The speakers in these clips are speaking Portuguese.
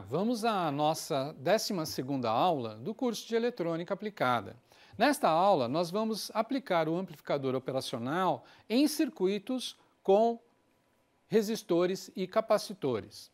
vamos à nossa 12ª aula do curso de Eletrônica Aplicada. Nesta aula, nós vamos aplicar o amplificador operacional em circuitos com resistores e capacitores.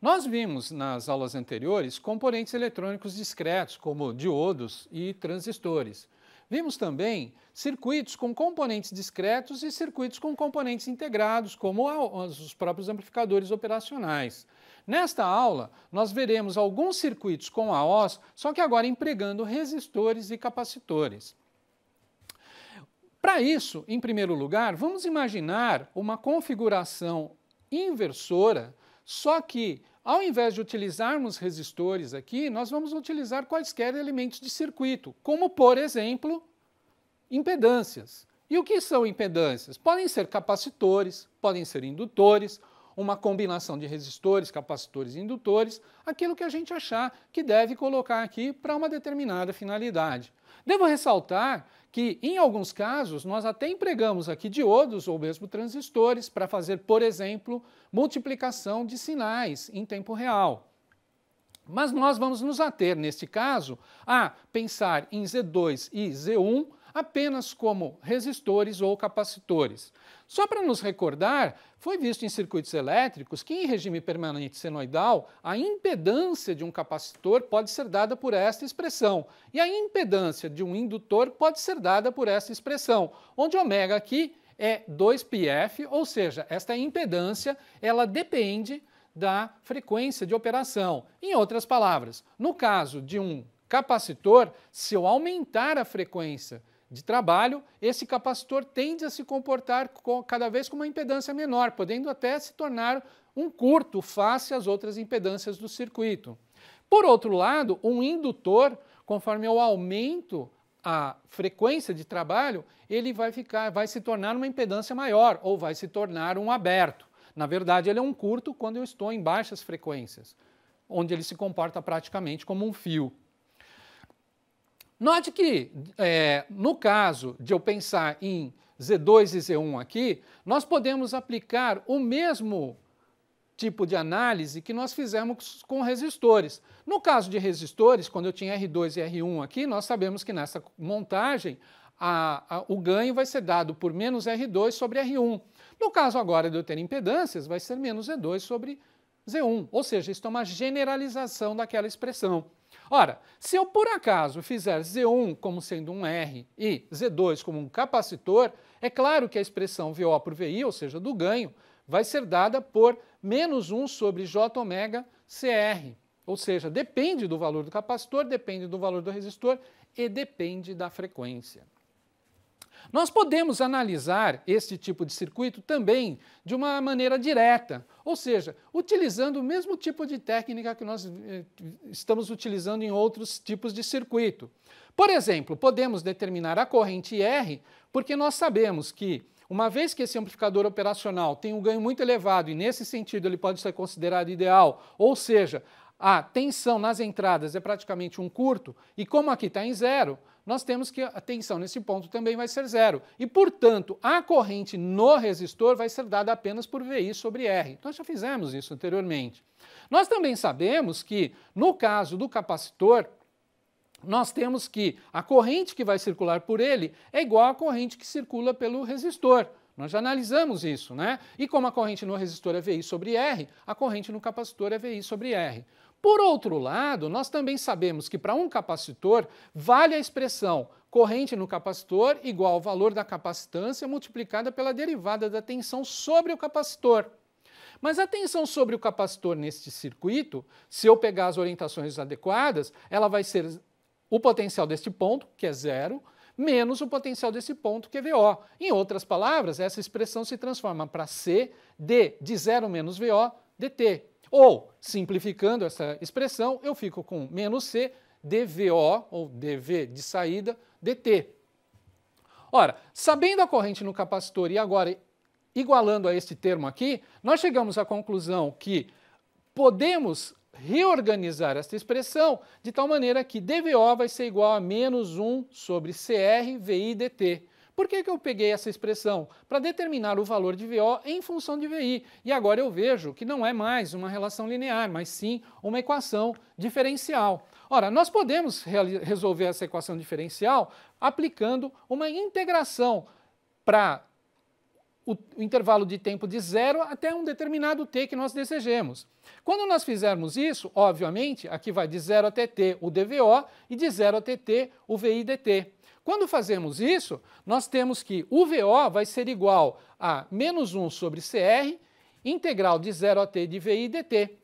Nós vimos nas aulas anteriores componentes eletrônicos discretos, como diodos e transistores. Vimos também circuitos com componentes discretos e circuitos com componentes integrados, como os próprios amplificadores operacionais. Nesta aula, nós veremos alguns circuitos com AOS, só que agora empregando resistores e capacitores. Para isso, em primeiro lugar, vamos imaginar uma configuração inversora, só que ao invés de utilizarmos resistores aqui, nós vamos utilizar quaisquer elementos de circuito, como por exemplo, impedâncias. E o que são impedâncias? Podem ser capacitores, podem ser indutores, uma combinação de resistores, capacitores e indutores, aquilo que a gente achar que deve colocar aqui para uma determinada finalidade. Devo ressaltar que, em alguns casos, nós até empregamos aqui diodos ou mesmo transistores para fazer, por exemplo, multiplicação de sinais em tempo real. Mas nós vamos nos ater, neste caso, a pensar em Z2 e Z1 apenas como resistores ou capacitores. Só para nos recordar, foi visto em circuitos elétricos que, em regime permanente senoidal, a impedância de um capacitor pode ser dada por esta expressão, e a impedância de um indutor pode ser dada por esta expressão, onde ômega aqui é 2πf, ou seja, esta impedância ela depende da frequência de operação. Em outras palavras, no caso de um capacitor, se eu aumentar a frequência de trabalho, esse capacitor tende a se comportar com, cada vez com uma impedância menor, podendo até se tornar um curto face às outras impedâncias do circuito. Por outro lado, um indutor, conforme eu aumento a frequência de trabalho, ele vai ficar, vai se tornar uma impedância maior ou vai se tornar um aberto. Na verdade, ele é um curto quando eu estou em baixas frequências, onde ele se comporta praticamente como um fio. Note que, é, no caso de eu pensar em Z2 e Z1 aqui, nós podemos aplicar o mesmo tipo de análise que nós fizemos com resistores. No caso de resistores, quando eu tinha R2 e R1 aqui, nós sabemos que nessa montagem a, a, o ganho vai ser dado por menos R2 sobre R1. No caso agora de eu ter impedâncias, vai ser menos Z2 sobre Z1, ou seja, isso é uma generalização daquela expressão. Ora, se eu por acaso fizer Z1 como sendo um R e Z2 como um capacitor, é claro que a expressão VO por VI, ou seja, do ganho, vai ser dada por menos 1 sobre J ômega CR. Ou seja, depende do valor do capacitor, depende do valor do resistor e depende da frequência. Nós podemos analisar este tipo de circuito também de uma maneira direta, ou seja, utilizando o mesmo tipo de técnica que nós eh, estamos utilizando em outros tipos de circuito. Por exemplo, podemos determinar a corrente R, porque nós sabemos que, uma vez que esse amplificador operacional tem um ganho muito elevado e, nesse sentido, ele pode ser considerado ideal, ou seja, a tensão nas entradas é praticamente um curto, e como aqui está em zero, nós temos que a tensão nesse ponto também vai ser zero. E, portanto, a corrente no resistor vai ser dada apenas por VI sobre R. Nós então, já fizemos isso anteriormente. Nós também sabemos que, no caso do capacitor, nós temos que a corrente que vai circular por ele é igual à corrente que circula pelo resistor. Nós já analisamos isso, né? E como a corrente no resistor é VI sobre R, a corrente no capacitor é VI sobre R. Por outro lado, nós também sabemos que para um capacitor vale a expressão corrente no capacitor igual ao valor da capacitância multiplicada pela derivada da tensão sobre o capacitor. Mas a tensão sobre o capacitor neste circuito, se eu pegar as orientações adequadas, ela vai ser o potencial deste ponto, que é zero, menos o potencial desse ponto, que é VO. Em outras palavras, essa expressão se transforma para C de, de zero menos VO dt. Ou, simplificando essa expressão, eu fico com menos C, dVO, ou dV de saída, dt. Ora, sabendo a corrente no capacitor e agora igualando a este termo aqui, nós chegamos à conclusão que podemos reorganizar esta expressão de tal maneira que dVO vai ser igual a menos 1 sobre CR VI dt. Por que, que eu peguei essa expressão? Para determinar o valor de VO em função de VI. E agora eu vejo que não é mais uma relação linear, mas sim uma equação diferencial. Ora, nós podemos resolver essa equação diferencial aplicando uma integração para o, intervalo de tempo de zero até um determinado t que nós desejemos. Quando nós fizermos isso, obviamente, aqui vai de zero até t o dvo e de zero até t o vi dt. Quando fazemos isso, nós temos que o VO vai ser igual a menos 1 sobre CR, integral de 0 a t de VI dt.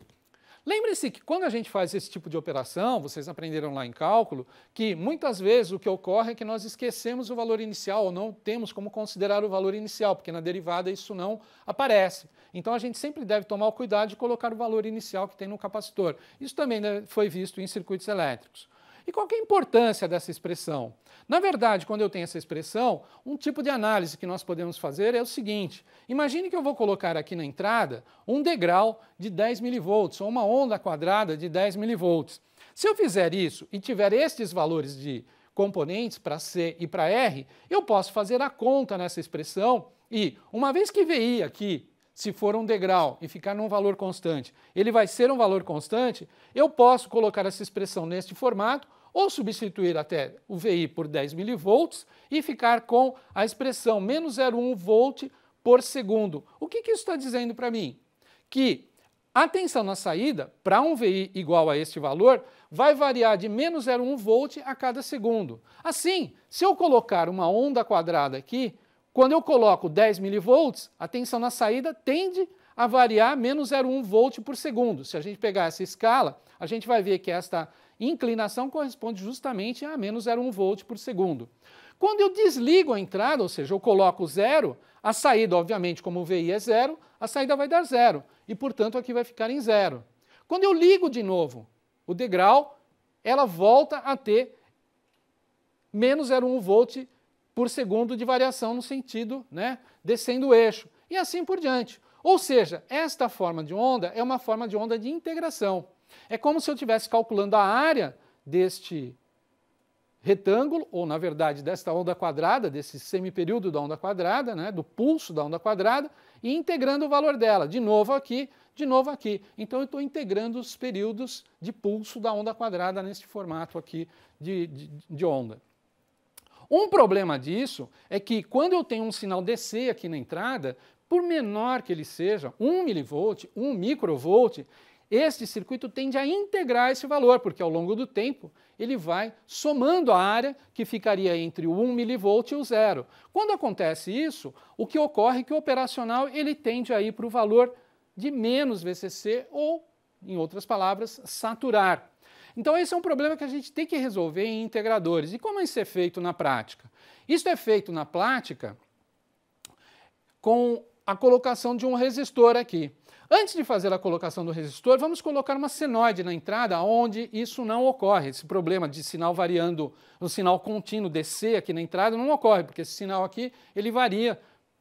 Lembre-se que quando a gente faz esse tipo de operação, vocês aprenderam lá em cálculo, que muitas vezes o que ocorre é que nós esquecemos o valor inicial ou não temos como considerar o valor inicial, porque na derivada isso não aparece. Então a gente sempre deve tomar o cuidado de colocar o valor inicial que tem no capacitor. Isso também né, foi visto em circuitos elétricos. E qual é a importância dessa expressão? Na verdade, quando eu tenho essa expressão, um tipo de análise que nós podemos fazer é o seguinte: imagine que eu vou colocar aqui na entrada um degrau de 10 milivolts ou uma onda quadrada de 10 milivolts. Se eu fizer isso e tiver estes valores de componentes para C e para R, eu posso fazer a conta nessa expressão e, uma vez que VI aqui se for um degrau e ficar num valor constante, ele vai ser um valor constante, eu posso colocar essa expressão neste formato ou substituir até o VI por 10 milivolts e ficar com a expressão menos 0,1 volt por segundo. O que, que isso está dizendo para mim? Que a tensão na saída, para um VI igual a este valor, vai variar de menos 0,1 volt a cada segundo. Assim, se eu colocar uma onda quadrada aqui, quando eu coloco 10 milivolts, a tensão na saída tende a variar menos 0,1 volt por segundo. Se a gente pegar essa escala, a gente vai ver que esta inclinação corresponde justamente a menos 0,1 volt por segundo. Quando eu desligo a entrada, ou seja, eu coloco zero, a saída, obviamente, como o VI é zero, a saída vai dar zero e, portanto, aqui vai ficar em zero. Quando eu ligo de novo o degrau, ela volta a ter menos 0,1 volt por segundo de variação no sentido né, descendo o eixo, e assim por diante. Ou seja, esta forma de onda é uma forma de onda de integração. É como se eu estivesse calculando a área deste retângulo, ou na verdade desta onda quadrada, desse semiperíodo da onda quadrada, né, do pulso da onda quadrada, e integrando o valor dela, de novo aqui, de novo aqui. Então eu estou integrando os períodos de pulso da onda quadrada neste formato aqui de, de, de onda. Um problema disso é que quando eu tenho um sinal DC aqui na entrada, por menor que ele seja, 1 milivolt, 1 microvolt, este circuito tende a integrar esse valor, porque ao longo do tempo ele vai somando a área que ficaria entre o 1 milivolt e o zero. Quando acontece isso, o que ocorre é que o operacional ele tende a ir para o valor de menos VCC ou, em outras palavras, saturar. Então, esse é um problema que a gente tem que resolver em integradores. E como isso é feito na prática? Isso é feito na prática com a colocação de um resistor aqui. Antes de fazer a colocação do resistor, vamos colocar uma senoide na entrada onde isso não ocorre. Esse problema de sinal variando, o sinal contínuo descer aqui na entrada não ocorre, porque esse sinal aqui ele varia,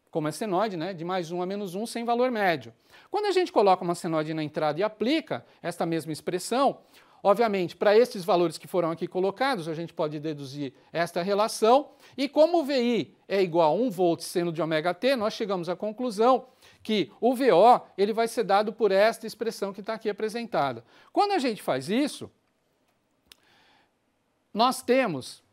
como é senoide, né, de mais 1 a menos 1 sem valor médio. Quando a gente coloca uma senoide na entrada e aplica esta mesma expressão, Obviamente, para esses valores que foram aqui colocados, a gente pode deduzir esta relação. E como o VI é igual a 1 volt seno de ωt, t, nós chegamos à conclusão que o VO ele vai ser dado por esta expressão que está aqui apresentada. Quando a gente faz isso, nós temos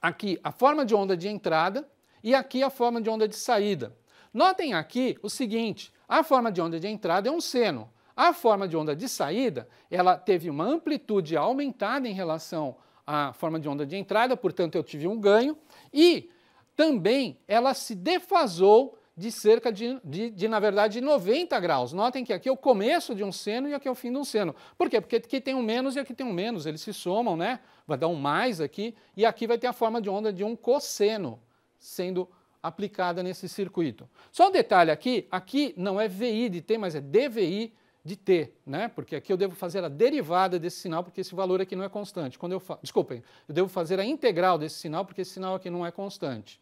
aqui a forma de onda de entrada e aqui a forma de onda de saída. Notem aqui o seguinte, a forma de onda de entrada é um seno, a forma de onda de saída, ela teve uma amplitude aumentada em relação à forma de onda de entrada, portanto eu tive um ganho, e também ela se defasou de cerca de, de, de, na verdade, 90 graus. Notem que aqui é o começo de um seno e aqui é o fim de um seno. Por quê? Porque aqui tem um menos e aqui tem um menos, eles se somam, né? Vai dar um mais aqui, e aqui vai ter a forma de onda de um cosseno sendo aplicada nesse circuito. Só um detalhe aqui, aqui não é VI de T, mas é DVI de t, né? porque aqui eu devo fazer a derivada desse sinal, porque esse valor aqui não é constante. Quando eu fa... Desculpem, eu devo fazer a integral desse sinal, porque esse sinal aqui não é constante.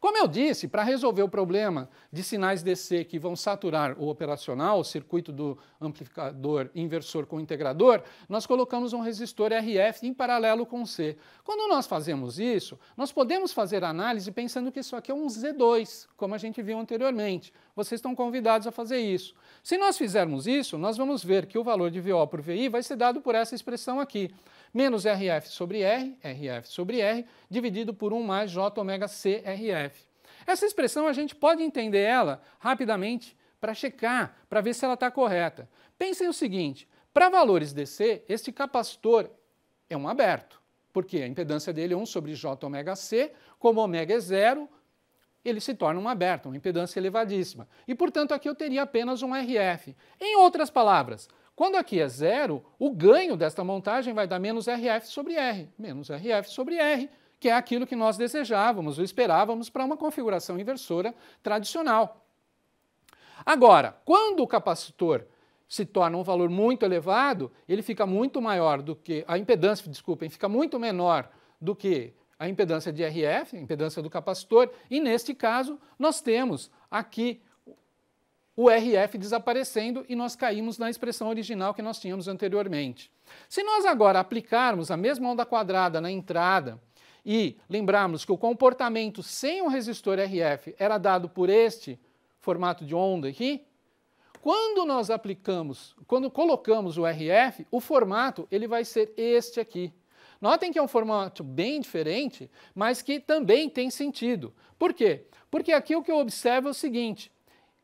Como eu disse, para resolver o problema de sinais DC que vão saturar o operacional, o circuito do amplificador inversor com integrador, nós colocamos um resistor RF em paralelo com C. Quando nós fazemos isso, nós podemos fazer análise pensando que isso aqui é um Z2, como a gente viu anteriormente. Vocês estão convidados a fazer isso. Se nós fizermos isso, nós vamos ver que o valor de VO por VI vai ser dado por essa expressão aqui menos RF sobre R, RF sobre R, dividido por 1 mais J ômega C RF. Essa expressão a gente pode entender ela rapidamente para checar, para ver se ela está correta. Pensem o seguinte, para valores DC, este capacitor é um aberto, porque a impedância dele é 1 sobre J ômega C, como ômega é zero, ele se torna um aberto, uma impedância elevadíssima. E, portanto, aqui eu teria apenas um RF. Em outras palavras, quando aqui é zero, o ganho desta montagem vai dar menos RF sobre R, menos RF sobre R, que é aquilo que nós desejávamos ou esperávamos para uma configuração inversora tradicional. Agora, quando o capacitor se torna um valor muito elevado, ele fica muito maior do que a impedância, desculpem, fica muito menor do que a impedância de RF, a impedância do capacitor, e neste caso nós temos aqui o RF desaparecendo e nós caímos na expressão original que nós tínhamos anteriormente. Se nós agora aplicarmos a mesma onda quadrada na entrada e lembrarmos que o comportamento sem o resistor RF era dado por este formato de onda aqui, quando nós aplicamos, quando colocamos o RF, o formato ele vai ser este aqui. Notem que é um formato bem diferente, mas que também tem sentido. Por quê? Porque aqui o que eu observo é o seguinte: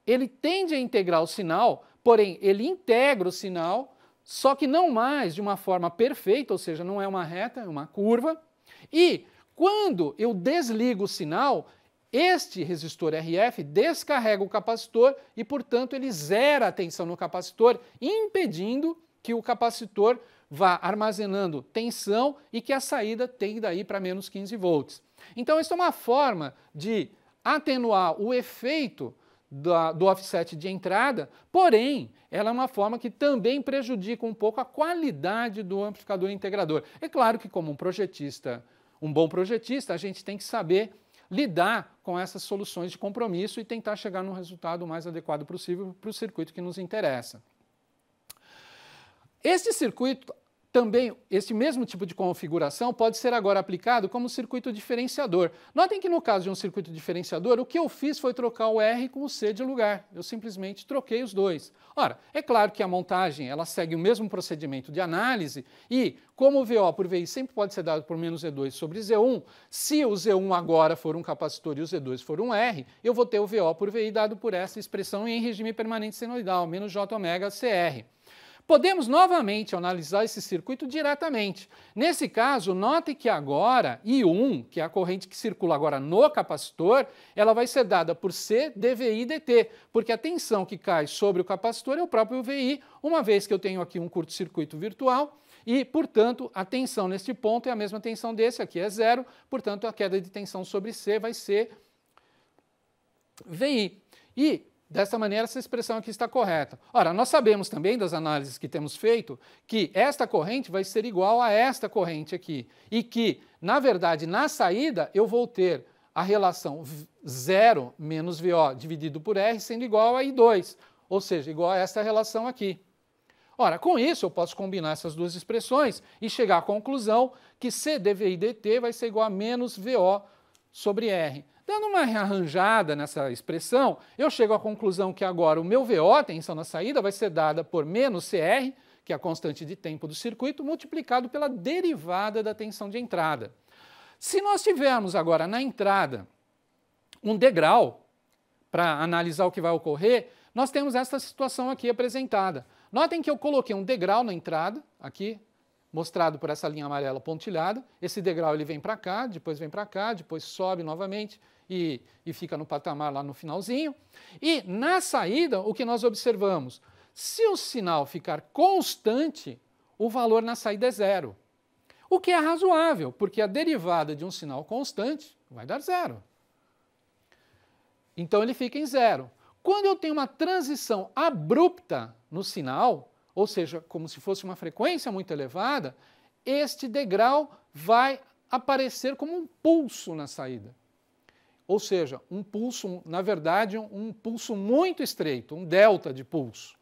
ele tende a integrar o sinal, porém, ele integra o sinal, só que não mais de uma forma perfeita, ou seja, não é uma reta, é uma curva. E quando eu desligo o sinal, este resistor RF descarrega o capacitor e, portanto, ele zera a tensão no capacitor, impedindo que o capacitor vá armazenando tensão e que a saída tenda a para menos 15 volts. Então, isso é uma forma de atenuar o efeito do, do offset de entrada, porém, ela é uma forma que também prejudica um pouco a qualidade do amplificador integrador. É claro que, como um projetista, um bom projetista, a gente tem que saber lidar com essas soluções de compromisso e tentar chegar no resultado mais adequado possível para o circuito que nos interessa. Este circuito também, esse mesmo tipo de configuração pode ser agora aplicado como circuito diferenciador. Notem que no caso de um circuito diferenciador, o que eu fiz foi trocar o R com o C de lugar. Eu simplesmente troquei os dois. Ora, é claro que a montagem ela segue o mesmo procedimento de análise e, como o VO por VI sempre pode ser dado por menos E2 sobre Z1, se o Z1 agora for um capacitor e o Z2 for um R, eu vou ter o VO por VI dado por essa expressão em regime permanente senoidal, menos J ômega CR. Podemos novamente analisar esse circuito diretamente. Nesse caso, note que agora I1, que é a corrente que circula agora no capacitor, ela vai ser dada por C, dVI, dt, porque a tensão que cai sobre o capacitor é o próprio VI, uma vez que eu tenho aqui um curto-circuito virtual, e, portanto, a tensão neste ponto é a mesma tensão desse, aqui é zero, portanto, a queda de tensão sobre C vai ser VI. E Dessa maneira, essa expressão aqui está correta. Ora, nós sabemos também das análises que temos feito que esta corrente vai ser igual a esta corrente aqui. E que, na verdade, na saída, eu vou ter a relação 0 menos VO dividido por R sendo igual a I2, ou seja, igual a esta relação aqui. Ora, com isso eu posso combinar essas duas expressões e chegar à conclusão que C dv/dt vai ser igual a menos VO sobre R. Dando uma rearranjada nessa expressão, eu chego à conclusão que agora o meu VO, a tensão na saída, vai ser dada por menos CR, que é a constante de tempo do circuito, multiplicado pela derivada da tensão de entrada. Se nós tivermos agora na entrada um degrau para analisar o que vai ocorrer, nós temos esta situação aqui apresentada. Notem que eu coloquei um degrau na entrada, aqui mostrado por essa linha amarela pontilhada. Esse degrau ele vem para cá, depois vem para cá, depois sobe novamente e, e fica no patamar lá no finalzinho. E na saída, o que nós observamos? Se o sinal ficar constante, o valor na saída é zero. O que é razoável, porque a derivada de um sinal constante vai dar zero. Então ele fica em zero. Quando eu tenho uma transição abrupta no sinal, ou seja, como se fosse uma frequência muito elevada, este degrau vai aparecer como um pulso na saída. Ou seja, um pulso, na verdade, um pulso muito estreito, um delta de pulso.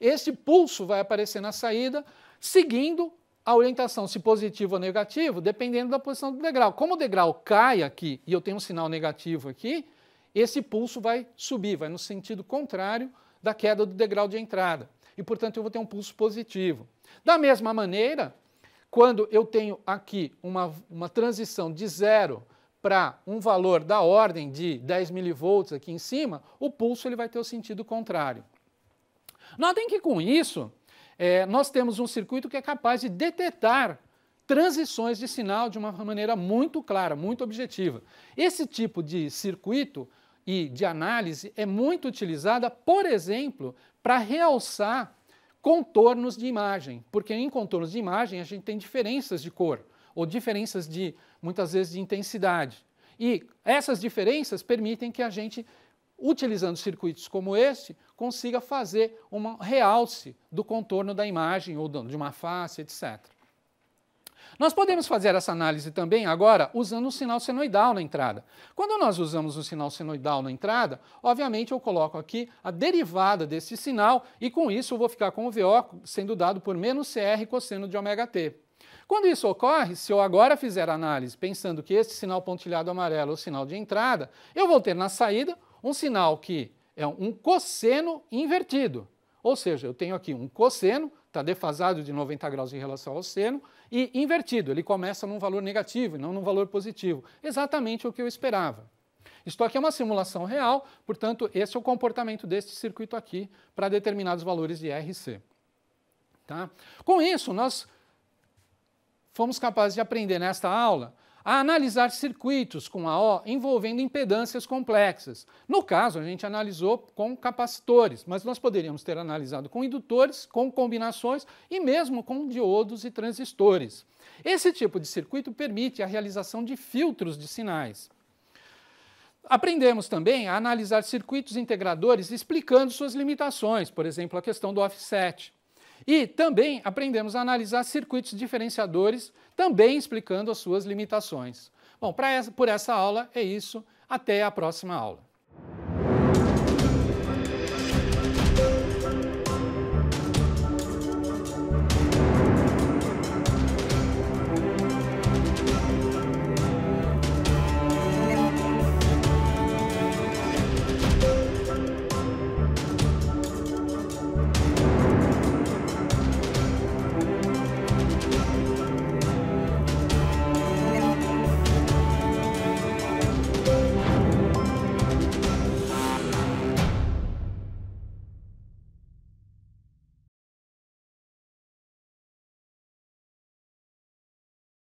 Esse pulso vai aparecer na saída, seguindo a orientação, se positivo ou negativo, dependendo da posição do degrau. Como o degrau cai aqui e eu tenho um sinal negativo aqui, esse pulso vai subir, vai no sentido contrário da queda do degrau de entrada e, portanto, eu vou ter um pulso positivo. Da mesma maneira, quando eu tenho aqui uma, uma transição de zero para um valor da ordem de 10 milivolts aqui em cima, o pulso ele vai ter o sentido contrário. Notem que com isso, é, nós temos um circuito que é capaz de detectar transições de sinal de uma maneira muito clara, muito objetiva. Esse tipo de circuito e de análise é muito utilizada, por exemplo, para realçar contornos de imagem, porque em contornos de imagem a gente tem diferenças de cor ou diferenças de muitas vezes de intensidade. E essas diferenças permitem que a gente, utilizando circuitos como este, consiga fazer um realce do contorno da imagem ou de uma face, etc. Nós podemos fazer essa análise também agora usando um sinal senoidal na entrada. Quando nós usamos um sinal senoidal na entrada, obviamente eu coloco aqui a derivada desse sinal e com isso eu vou ficar com o VO sendo dado por menos CR cosseno de ωt. Quando isso ocorre, se eu agora fizer a análise pensando que esse sinal pontilhado amarelo é o sinal de entrada, eu vou ter na saída um sinal que é um cosseno invertido. Ou seja, eu tenho aqui um cosseno, está defasado de 90 graus em relação ao seno, e invertido, ele começa num valor negativo e não num valor positivo. Exatamente o que eu esperava. Isto aqui é uma simulação real, portanto, esse é o comportamento deste circuito aqui para determinados valores de RC. Tá? Com isso, nós fomos capazes de aprender nesta aula a analisar circuitos com a O envolvendo impedâncias complexas. No caso, a gente analisou com capacitores, mas nós poderíamos ter analisado com indutores, com combinações e mesmo com diodos e transistores. Esse tipo de circuito permite a realização de filtros de sinais. Aprendemos também a analisar circuitos integradores explicando suas limitações, por exemplo, a questão do offset. E também aprendemos a analisar circuitos diferenciadores, também explicando as suas limitações. Bom, essa, por essa aula é isso. Até a próxima aula.